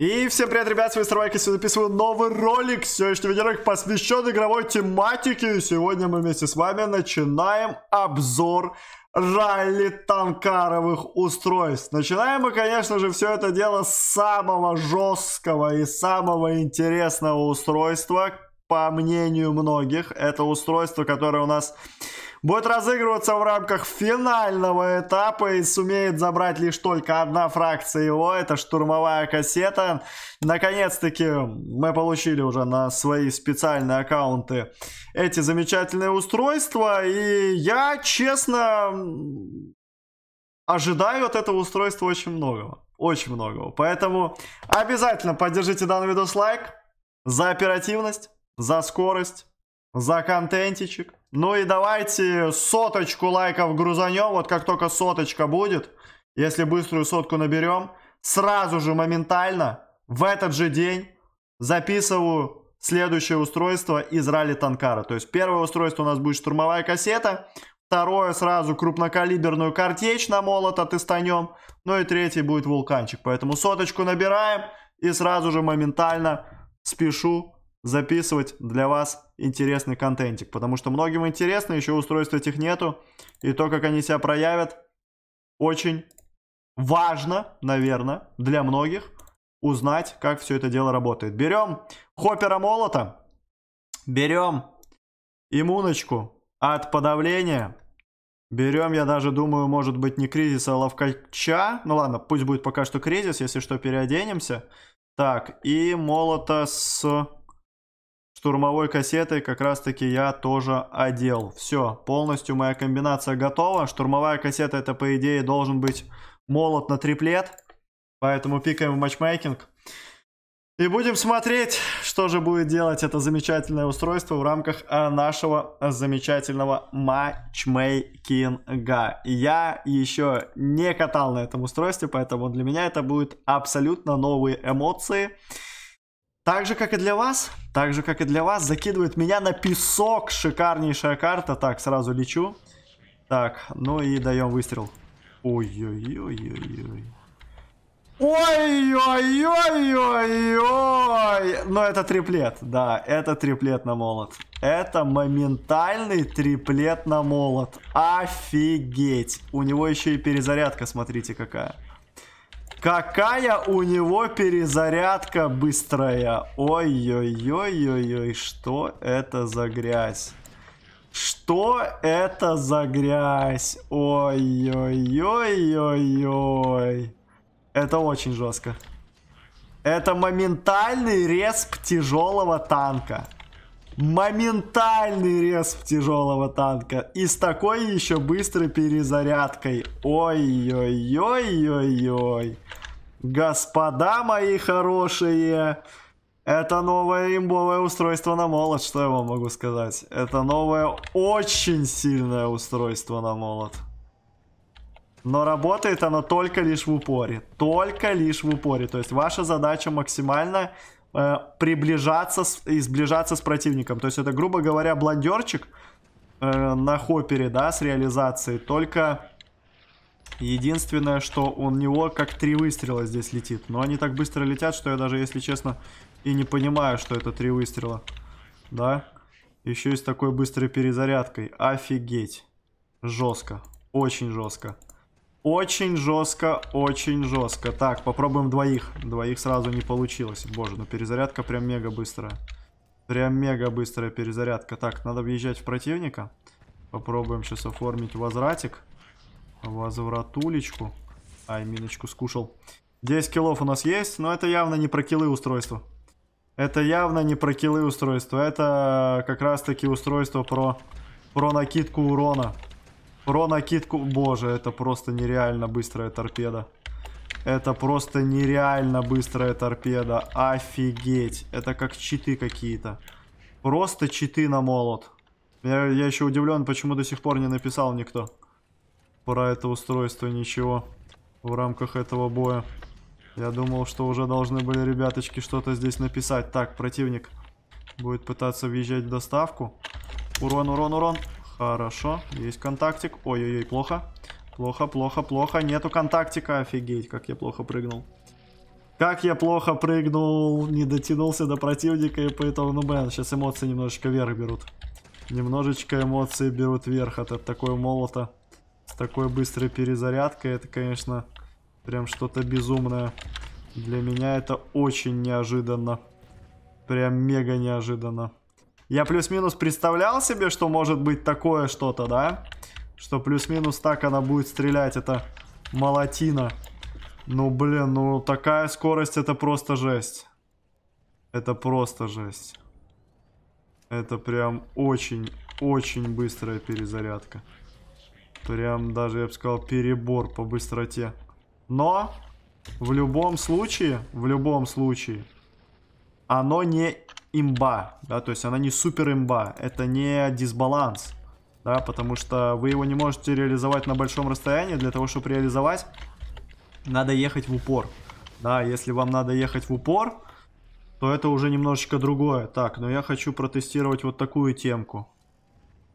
И всем привет, ребят, с вами Стройк, и сегодня записываю новый ролик, сегодняшний видеоролик посвящен игровой тематике, и сегодня мы вместе с вами начинаем обзор ралли танкаровых устройств. Начинаем мы, конечно же, все это дело с самого жесткого и самого интересного устройства, по мнению многих, это устройство, которое у нас будет разыгрываться в рамках финального этапа и сумеет забрать лишь только одна фракция его, это штурмовая кассета. Наконец-таки мы получили уже на свои специальные аккаунты эти замечательные устройства, и я, честно, ожидаю от этого устройства очень многого. Очень многого. Поэтому обязательно поддержите данный видос лайк за оперативность, за скорость, за контентичек. Ну и давайте соточку лайков грузанем. Вот как только соточка будет, если быструю сотку наберем, сразу же моментально в этот же день записываю следующее устройство из ралли Танкара. То есть первое устройство у нас будет штурмовая кассета, второе сразу крупнокалиберную картечь на молот отыстанем, ну и третий будет вулканчик. Поэтому соточку набираем и сразу же моментально спешу записывать для вас интересный контентик. Потому что многим интересно, еще устройств этих нету. И то, как они себя проявят, очень важно, наверное, для многих узнать, как все это дело работает. Берем Хопера молота, берем иммуночку от подавления. Берем, я даже думаю, может быть не кризиса а ловкача. Ну ладно, пусть будет пока что кризис, если что, переоденемся. Так, и молота с штурмовой кассетой как раз таки я тоже одел. Все, полностью моя комбинация готова. Штурмовая кассета это по идее должен быть молот на триплет. Поэтому пикаем в матчмейкинг. И будем смотреть, что же будет делать это замечательное устройство в рамках а, нашего замечательного матчмейкинга. Я еще не катал на этом устройстве, поэтому для меня это будут абсолютно новые Эмоции. Так же, как и для вас, так же, как и для вас, закидывает меня на песок. Шикарнейшая карта. Так, сразу лечу. Так, ну и даем выстрел. Ой-ой-ой-ой-ой. Ой-ой-ой-ой-ой! Но это триплет, да, это триплет на молот. Это моментальный триплет на молот. Офигеть! У него еще и перезарядка, смотрите какая. Какая у него перезарядка быстрая. Ой-ой-ой-ой-ой, что это за грязь? Что это за грязь? Ой-ой-ой-ой-ой. Это очень жестко. Это моментальный респ тяжелого танка. Моментальный респ тяжелого танка. И с такой еще быстрой перезарядкой. Ой-ой-ой-ой-ой. Господа мои хорошие. Это новое имбовое устройство на молот, что я вам могу сказать. Это новое очень сильное устройство на молот. Но работает оно только лишь в упоре. Только лишь в упоре. То есть ваша задача максимально Э, приближаться с, и сближаться с противником. То есть это, грубо говоря, блондерчик э, на хоппере, да, с реализацией. Только единственное, что у него как три выстрела здесь летит. Но они так быстро летят, что я даже, если честно, и не понимаю, что это три выстрела. Да? Еще и с такой быстрой перезарядкой. Офигеть. Жестко. Очень жестко. Очень жестко, очень жестко. Так, попробуем двоих. Двоих сразу не получилось. Боже, ну перезарядка прям мега быстрая. Прям мега быстрая перезарядка. Так, надо въезжать в противника. Попробуем сейчас оформить возвратик. Возвратулечку. Ай, миночку скушал. 10 киллов у нас есть, но это явно не про килы устройство. Это явно не про килы устройство. Это как раз таки устройство про, про накидку урона. Про накидку... Боже, это просто нереально быстрая торпеда. Это просто нереально быстрая торпеда. Офигеть. Это как читы какие-то. Просто читы на молот. Я, я еще удивлен, почему до сих пор не написал никто про это устройство ничего в рамках этого боя. Я думал, что уже должны были ребяточки что-то здесь написать. Так, противник будет пытаться въезжать в доставку. Урон, урон, урон. Хорошо, есть контактик. Ой-ой-ой, плохо. Плохо, плохо, плохо. Нету контактика. Офигеть, как я плохо прыгнул. Как я плохо прыгнул, не дотянулся до противника, и поэтому, ну, блин, сейчас эмоции немножечко вверх берут. Немножечко эмоции берут вверх от, от такой молота. С такой быстрой перезарядкой. Это, конечно, прям что-то безумное. Для меня это очень неожиданно. Прям мега неожиданно. Я плюс-минус представлял себе, что может быть такое что-то, да? Что плюс-минус так она будет стрелять, это молотина. Ну, блин, ну такая скорость, это просто жесть. Это просто жесть. Это прям очень-очень быстрая перезарядка. Прям даже, я бы сказал, перебор по быстроте. Но в любом случае, в любом случае, оно не имба, да, то есть она не супер имба, это не дисбаланс, да, потому что вы его не можете реализовать на большом расстоянии, для того, чтобы реализовать, надо ехать в упор, да, если вам надо ехать в упор, то это уже немножечко другое, так, но я хочу протестировать вот такую темку,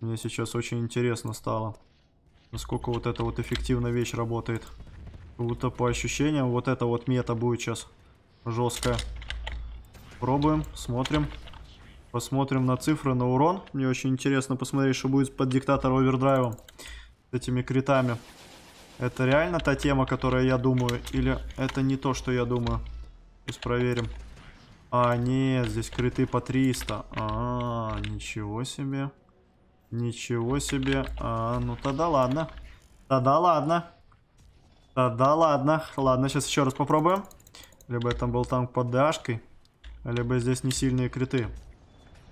мне сейчас очень интересно стало, насколько вот эта вот эффективная вещь работает, будто по ощущениям вот эта вот мета будет сейчас жесткая. Пробуем, смотрим. Посмотрим на цифры, на урон. Мне очень интересно посмотреть, что будет под диктатором овердрайвом. С этими критами. Это реально та тема, которая я думаю? Или это не то, что я думаю? Сейчас проверим. А, нет, здесь криты по 300. А, ничего себе. Ничего себе. А, ну тогда ладно. Тогда ладно. Тогда ладно. Ладно, сейчас еще раз попробуем. Либо это был танк под дашкой. Либо здесь не сильные криты.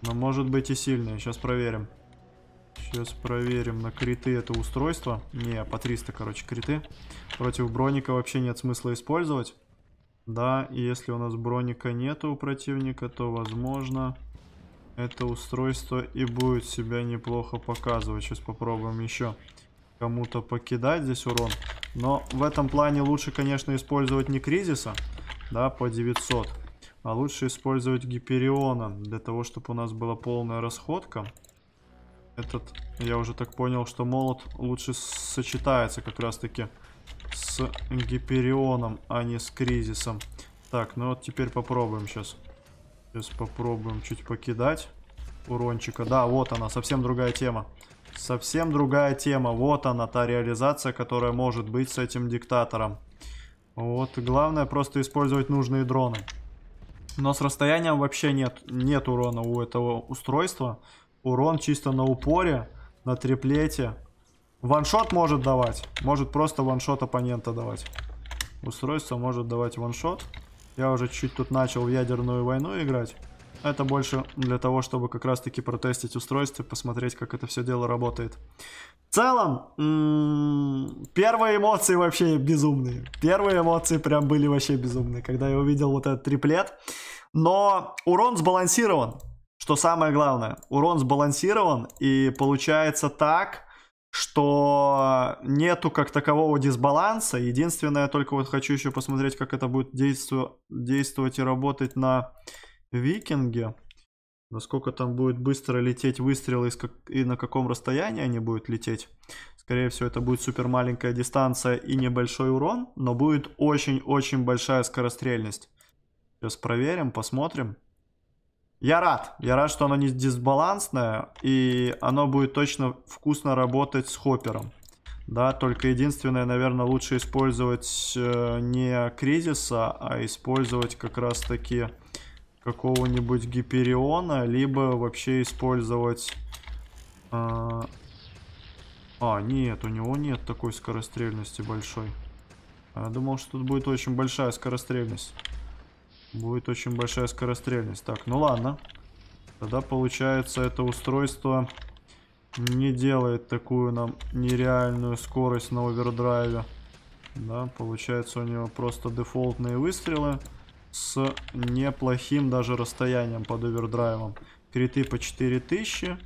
Но может быть и сильные. Сейчас проверим. Сейчас проверим на криты это устройство. Не, по 300, короче, криты. Против броника вообще нет смысла использовать. Да, и если у нас броника нету у противника, то возможно это устройство и будет себя неплохо показывать. Сейчас попробуем еще кому-то покидать здесь урон. Но в этом плане лучше, конечно, использовать не кризиса, да, по 900. А лучше использовать Гипериона для того, чтобы у нас была полная расходка. Этот, я уже так понял, что молот лучше сочетается как раз-таки с Гиперионом, а не с Кризисом. Так, ну вот теперь попробуем сейчас. Сейчас попробуем чуть покидать урончика. Да, вот она, совсем другая тема. Совсем другая тема. Вот она, та реализация, которая может быть с этим диктатором. Вот, главное просто использовать нужные дроны. Но с расстоянием вообще нет, нет урона у этого устройства. Урон чисто на упоре, на триплете. Ваншот может давать. Может просто ваншот оппонента давать. Устройство может давать ваншот. Я уже чуть тут начал в ядерную войну играть. Это больше для того, чтобы как раз-таки протестить устройство, посмотреть, как это все дело работает. В целом, первые эмоции вообще безумные. Первые эмоции прям были вообще безумные, когда я увидел вот этот триплет. Но урон сбалансирован, что самое главное. Урон сбалансирован, и получается так, что нету как такового дисбаланса. Единственное, только вот хочу еще посмотреть, как это будет действу... действовать и работать на викинги. Насколько там будет быстро лететь выстрелы и на каком расстоянии они будут лететь. Скорее всего, это будет супер маленькая дистанция и небольшой урон, но будет очень-очень большая скорострельность. Сейчас проверим, посмотрим. Я рад. Я рад, что оно не дисбалансное, и оно будет точно вкусно работать с хоппером. Да, только единственное, наверное, лучше использовать э, не кризиса, а использовать как раз таки какого-нибудь гипериона, либо вообще использовать... А... а, нет, у него нет такой скорострельности большой. Я думал, что тут будет очень большая скорострельность. Будет очень большая скорострельность. Так, ну ладно. Тогда получается это устройство не делает такую нам нереальную скорость на овердрайве. Да, получается у него просто дефолтные выстрелы с неплохим даже расстоянием под овердрайвом. Криты по 4000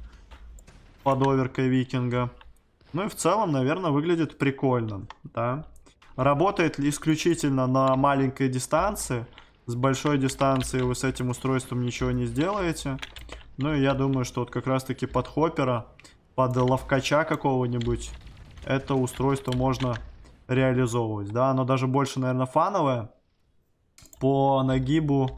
под оверкой викинга. Ну и в целом, наверное, выглядит прикольно да. Работает исключительно на маленькой дистанции. С большой дистанции вы с этим устройством ничего не сделаете. Ну и я думаю, что вот как раз-таки под хопера под ловкача какого-нибудь, это устройство можно реализовывать. Да, оно даже больше, наверное, фановое. По нагибу,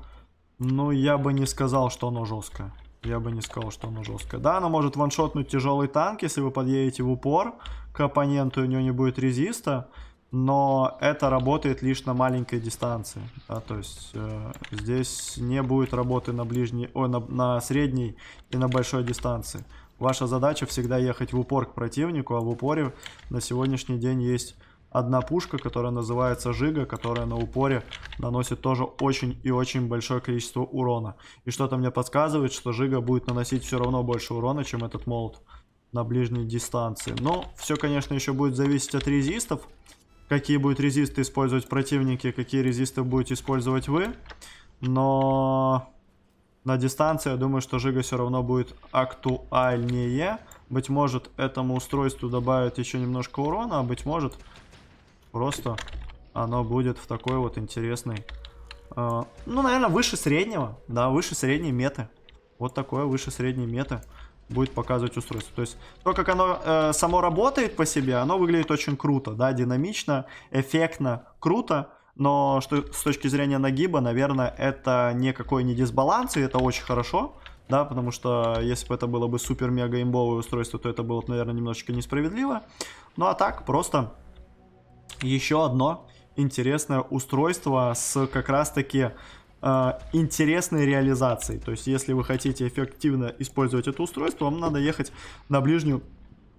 ну, я бы не сказал, что оно жесткое, Я бы не сказал, что оно жесткое. Да, оно может ваншотнуть тяжелый танк, если вы подъедете в упор к оппоненту, у него не будет резиста. Но это работает лишь на маленькой дистанции. Да, то есть э, здесь не будет работы на ближней, о, на, на средней и на большой дистанции. Ваша задача всегда ехать в упор к противнику, а в упоре на сегодняшний день есть одна пушка, которая называется Жига, которая на упоре наносит тоже очень и очень большое количество урона. И что-то мне подсказывает, что Жига будет наносить все равно больше урона, чем этот молот на ближней дистанции. Но все, конечно, еще будет зависеть от резистов. Какие будут резисты использовать противники, какие резисты будете использовать вы. Но на дистанции, я думаю, что Жига все равно будет актуальнее. Быть может, этому устройству добавят еще немножко урона, а быть может, Просто оно будет в такой вот интересной... Э, ну, наверное, выше среднего. Да, выше средней меты. Вот такое выше средней меты будет показывать устройство. То есть то, как оно э, само работает по себе, оно выглядит очень круто, да, динамично, эффектно, круто. Но что, с точки зрения нагиба, наверное, это никакой не дисбаланс, и это очень хорошо, да, потому что если бы это было бы супер-мега имбовое устройство, то это было бы, наверное, немножечко несправедливо. Ну а так, просто еще одно интересное устройство с как раз-таки э, интересной реализацией. То есть, если вы хотите эффективно использовать это устройство, вам надо ехать на ближнюю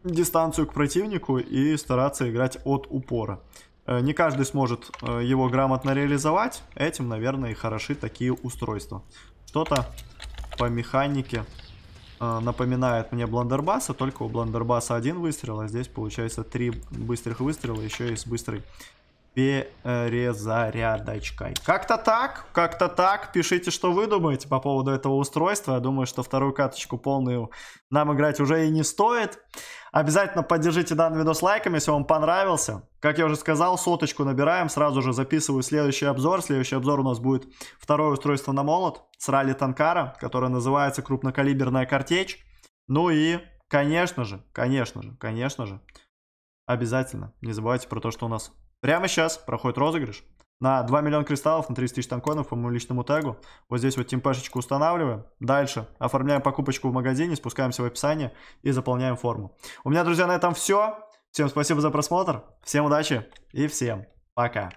дистанцию к противнику и стараться играть от упора. Э, не каждый сможет э, его грамотно реализовать. Этим, наверное, и хороши такие устройства. Что-то по механике Э, напоминает мне Бландербаса, только у Бландербаса один выстрел, а здесь получается три быстрых выстрела, еще и с быстрой перезарядочкой. Как-то так, как-то так. Пишите, что вы думаете по поводу этого устройства. Я думаю, что вторую каточку полную нам играть уже и не стоит. Обязательно поддержите данный видос лайком, если вам понравился. Как я уже сказал, соточку набираем, сразу же записываю следующий обзор. Следующий обзор у нас будет второе устройство на молот с ралли Танкара, которое называется крупнокалиберная картечь. Ну и, конечно же, конечно же, конечно же, обязательно не забывайте про то, что у нас Прямо сейчас проходит розыгрыш на 2 миллиона кристаллов, на 30 тысяч танконов по моему личному тегу. Вот здесь вот тимпешечку устанавливаем. Дальше оформляем покупочку в магазине, спускаемся в описание и заполняем форму. У меня, друзья, на этом все. Всем спасибо за просмотр, всем удачи и всем пока.